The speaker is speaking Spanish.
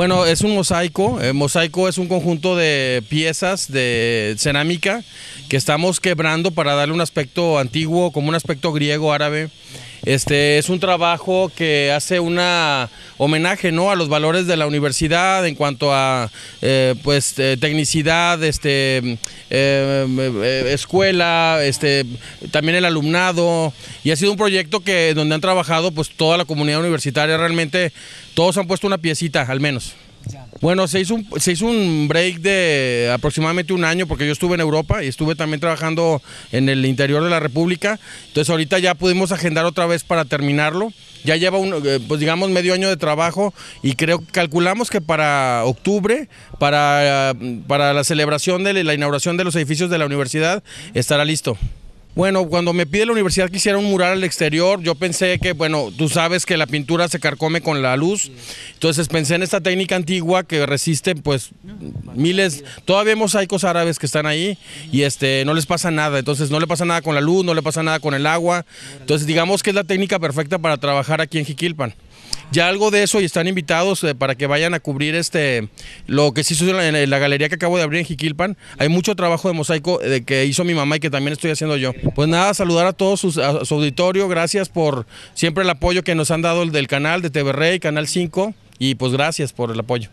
Bueno, es un mosaico. El eh, mosaico es un conjunto de piezas de cerámica que estamos quebrando para darle un aspecto antiguo, como un aspecto griego, árabe. Este, es un trabajo que hace un homenaje, A los valores de la universidad en cuanto a, eh, pues, eh, tecnicidad, este, eh, escuela, este, también el alumnado y ha sido un proyecto que donde han trabajado, pues, toda la comunidad universitaria realmente todos han puesto una piecita, al menos. Bueno, se hizo, un, se hizo un break de aproximadamente un año porque yo estuve en Europa y estuve también trabajando en el interior de la República. Entonces ahorita ya pudimos agendar otra vez para terminarlo. Ya lleva, un, eh, pues digamos, medio año de trabajo y creo calculamos que para octubre, para, eh, para la celebración de la inauguración de los edificios de la universidad, estará listo. Bueno, cuando me pide la universidad que hiciera un mural al exterior, yo pensé que, bueno, tú sabes que la pintura se carcome con la luz, entonces pensé en esta técnica antigua que resiste, pues, miles, todavía mosaicos árabes que están ahí y este, no les pasa nada, entonces no le pasa nada con la luz, no le pasa nada con el agua, entonces digamos que es la técnica perfecta para trabajar aquí en Jiquilpan ya algo de eso y están invitados eh, para que vayan a cubrir este lo que se hizo en la, galería que acabo de abrir en Jiquilpan. Hay mucho trabajo de mosaico eh, de que hizo mi mamá y que también estoy haciendo yo. Pues nada, saludar a todos sus, a su auditorio, gracias por siempre el apoyo que nos han dado el del canal de TV Rey, Canal 5 y pues gracias por el apoyo.